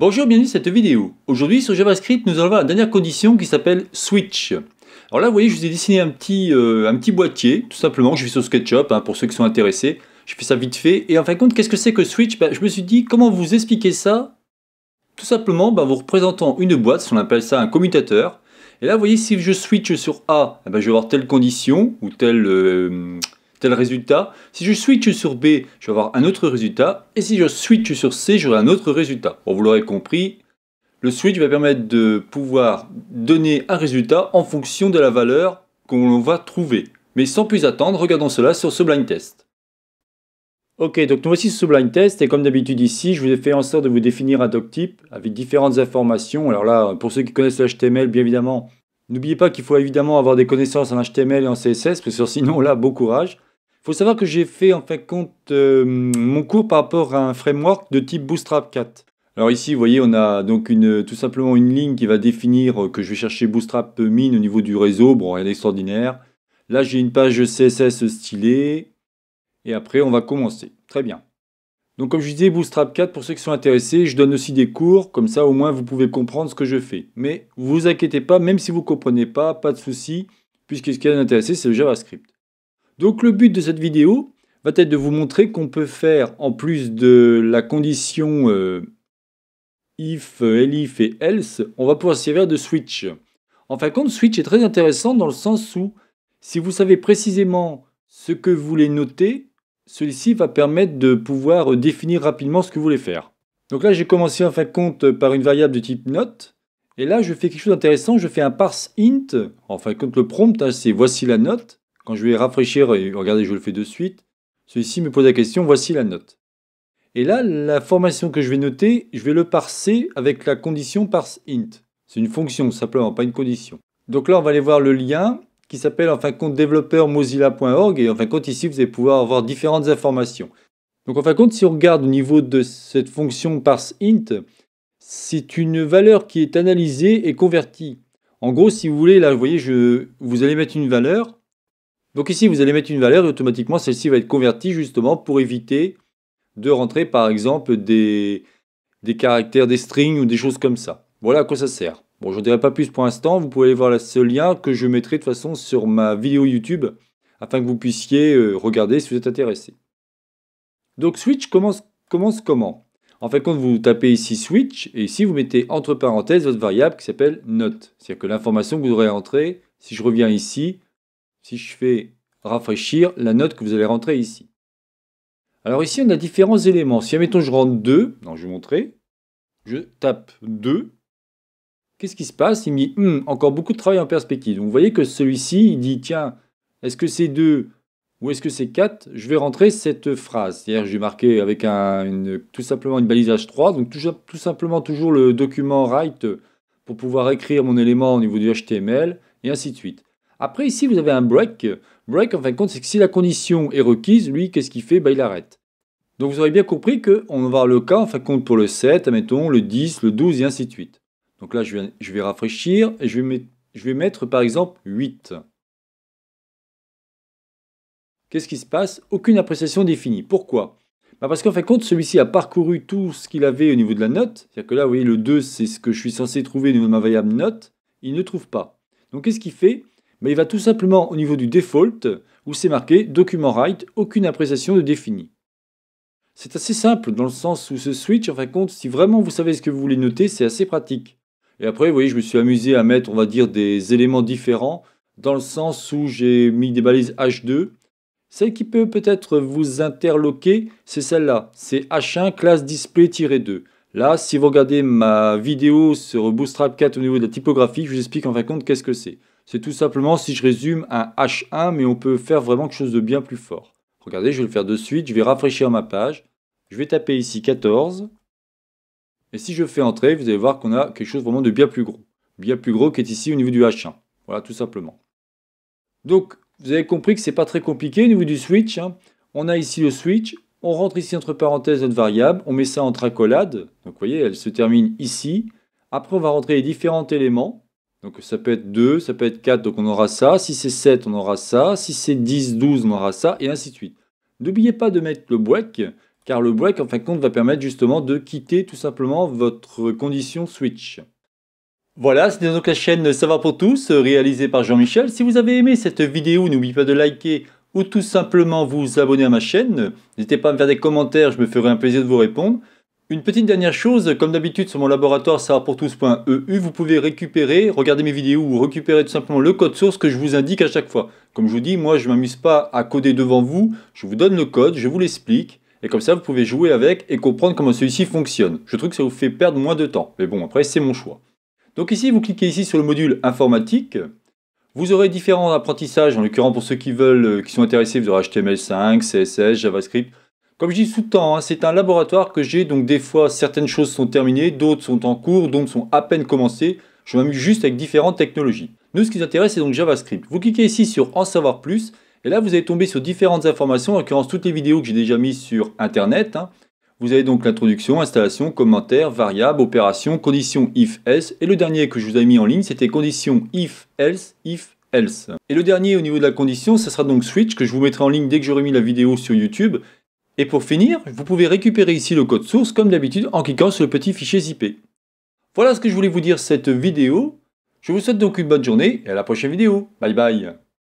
Bonjour, bienvenue dans cette vidéo. Aujourd'hui sur JavaScript, nous allons voir la dernière condition qui s'appelle switch. Alors là, vous voyez, je vous ai dessiné un petit, euh, un petit boîtier, tout simplement, je fais sur SketchUp, hein, pour ceux qui sont intéressés. Je fais ça vite fait. Et en fin de compte, qu'est-ce que c'est que switch ben, Je me suis dit, comment vous expliquer ça Tout simplement, ben, vous représentant une boîte, on appelle ça un commutateur. Et là, vous voyez, si je switch sur A, eh ben, je vais avoir telle condition ou telle... Euh, tel résultat. Si je switch sur B, je vais avoir un autre résultat. Et si je switch sur C, j'aurai un autre résultat. Bon, vous l'aurez compris, le switch va permettre de pouvoir donner un résultat en fonction de la valeur qu'on va trouver. Mais sans plus attendre, regardons cela sur ce blind test. Ok, donc nous voici sur ce blind test, et comme d'habitude ici, je vous ai fait en sorte de vous définir un doctype avec différentes informations. Alors là, pour ceux qui connaissent l'HTML, bien évidemment, n'oubliez pas qu'il faut évidemment avoir des connaissances en HTML et en CSS, parce que sinon là, bon courage. Il faut savoir que j'ai fait en fin de compte euh, mon cours par rapport à un framework de type Bootstrap 4. Alors ici, vous voyez, on a donc une, tout simplement une ligne qui va définir euh, que je vais chercher Bootstrap mine au niveau du réseau. Bon, rien d'extraordinaire. Là, j'ai une page CSS stylée. Et après, on va commencer. Très bien. Donc comme je disais, Bootstrap 4, pour ceux qui sont intéressés, je donne aussi des cours, comme ça au moins vous pouvez comprendre ce que je fais. Mais vous inquiétez pas, même si vous ne comprenez pas, pas de souci, puisque ce qui est intéressé, c'est le JavaScript. Donc le but de cette vidéo va être de vous montrer qu'on peut faire, en plus de la condition euh, if, euh, elif et else, on va pouvoir servir de switch. En fin de compte, switch est très intéressant dans le sens où, si vous savez précisément ce que vous voulez noter, celui-ci va permettre de pouvoir définir rapidement ce que vous voulez faire. Donc là, j'ai commencé en fin de compte par une variable de type note. Et là, je fais quelque chose d'intéressant, je fais un parse int. En fin de compte, le prompt, hein, c'est voici la note. Quand je vais rafraîchir et regardez, je le fais de suite, celui-ci me pose la question, voici la note. Et là, la formation que je vais noter, je vais le parser avec la condition parse int. C'est une fonction simplement, pas une condition. Donc là, on va aller voir le lien qui s'appelle en fin de compte développeur et en fin de compte ici, vous allez pouvoir avoir différentes informations. Donc en fin de compte, si on regarde au niveau de cette fonction parse int, c'est une valeur qui est analysée et convertie. En gros, si vous voulez, là, vous voyez, vous allez mettre une valeur, donc ici, vous allez mettre une valeur et automatiquement, celle-ci va être convertie justement pour éviter de rentrer par exemple des, des caractères, des strings ou des choses comme ça. Voilà à quoi ça sert. Bon, je ne dirai pas plus pour l'instant. Vous pouvez aller voir ce lien que je mettrai de toute façon sur ma vidéo YouTube afin que vous puissiez euh, regarder si vous êtes intéressé. Donc switch commence, comment En fait, quand vous tapez ici switch et ici vous mettez entre parenthèses votre variable qui s'appelle note. C'est-à-dire que l'information que vous aurez entrée, si je reviens ici, si je fais rafraîchir la note que vous allez rentrer ici. Alors ici, on a différents éléments. Si, admettons, je rentre 2, je vais montrer, je tape 2, qu'est-ce qui se passe Il me dit, hum, encore beaucoup de travail en perspective. vous voyez que celui-ci, il dit, tiens, est-ce que c'est 2 ou est-ce que c'est 4 Je vais rentrer cette phrase. C'est-à-dire, avec une, tout simplement une balise H3, donc tout simplement toujours le document write pour pouvoir écrire mon élément au niveau du HTML, et ainsi de suite. Après, ici, vous avez un break. Break, en fin de compte, c'est que si la condition est requise, lui, qu'est-ce qu'il fait ben, Il arrête. Donc vous aurez bien compris qu'on va avoir le cas, en fin de compte, pour le 7, admettons, le 10, le 12 et ainsi de suite. Donc là, je vais, rafraîchir et je vais, mettre, par exemple, 8. Qu'est-ce qui se passe Aucune appréciation définie. Pourquoi ben, Parce qu'en fin de compte, celui-ci a parcouru tout ce qu'il avait au niveau de la note. C'est-à-dire que là, vous voyez, le 2, c'est ce que je suis censé trouver au niveau de ma variable note. Il ne trouve pas. Donc qu'est-ce qu'il fait mais il va tout simplement au niveau du default, où c'est marqué document write, aucune appréciation de défini. C'est assez simple dans le sens où ce switch, en fin de compte, si vraiment vous savez ce que vous voulez noter, c'est assez pratique. Et après, vous voyez, je me suis amusé à mettre, on va dire, des éléments différents, dans le sens où j'ai mis des balises H2. Celle qui peut peut-être vous interloquer, c'est celle-là. C'est H1 classe display-2. Là, si vous regardez ma vidéo sur Bootstrap 4 au niveau de la typographie, je vous explique en fin de compte qu'est-ce que c'est. C'est tout simplement, si je résume, un H1, mais on peut faire vraiment quelque chose de bien plus fort. Regardez, je vais le faire de suite, je vais rafraîchir ma page, je vais taper ici 14, et si je fais entrer, vous allez voir qu'on a quelque chose vraiment de bien plus gros. Bien plus gros qui est ici au niveau du H1. Voilà, tout simplement. Donc, vous avez compris que ce n'est pas très compliqué au niveau du switch. Hein. On a ici le switch, on rentre ici entre parenthèses notre variable, on met ça entre accolades. Donc, vous voyez, elle se termine ici. Après, on va rentrer les différents éléments. Donc ça peut être 2, ça peut être 4, donc on aura ça. Si c'est 7, on aura ça. Si c'est 10, 12, on aura ça, et ainsi de suite. N'oubliez pas de mettre le break, car le break, en fin de compte, va permettre justement de quitter tout simplement votre condition switch. Voilà, c'était donc la chaîne Savoir pour tous, réalisée par Jean-Michel. Si vous avez aimé cette vidéo, n'oubliez pas de liker ou tout simplement vous abonner à ma chaîne. N'hésitez pas à me faire des commentaires, je me ferai un plaisir de vous répondre. Une petite dernière chose, comme d'habitude sur mon laboratoire tous.eu vous pouvez récupérer, regarder mes vidéos ou récupérer tout simplement le code source que je vous indique à chaque fois. Comme je vous dis, moi je ne m'amuse pas à coder devant vous, je vous donne le code, je vous l'explique, et comme ça vous pouvez jouer avec et comprendre comment celui-ci fonctionne. Je trouve que ça vous fait perdre moins de temps, mais bon après c'est mon choix. Donc ici vous cliquez ici sur le module informatique, vous aurez différents apprentissages, en l'occurrence pour ceux qui veulent, euh, qui sont intéressés, vous aurez HTML5, CSS, JavaScript, comme je dis tout le temps, hein, c'est un laboratoire que j'ai, donc des fois certaines choses sont terminées, d'autres sont en cours, d'autres sont à peine commencées. Je m'amuse juste avec différentes technologies. Nous, ce qui nous intéresse, c'est donc JavaScript. Vous cliquez ici sur En savoir plus, et là, vous allez tomber sur différentes informations, en l'occurrence toutes les vidéos que j'ai déjà mises sur Internet. Hein. Vous avez donc l'introduction, installation, commentaire, variable, opération, condition if else, et le dernier que je vous ai mis en ligne, c'était condition if else, if else. Et le dernier au niveau de la condition, ça sera donc switch, que je vous mettrai en ligne dès que j'aurai mis la vidéo sur YouTube. Et pour finir, vous pouvez récupérer ici le code source comme d'habitude en cliquant sur le petit fichier zippé. Voilà ce que je voulais vous dire cette vidéo. Je vous souhaite donc une bonne journée et à la prochaine vidéo. Bye bye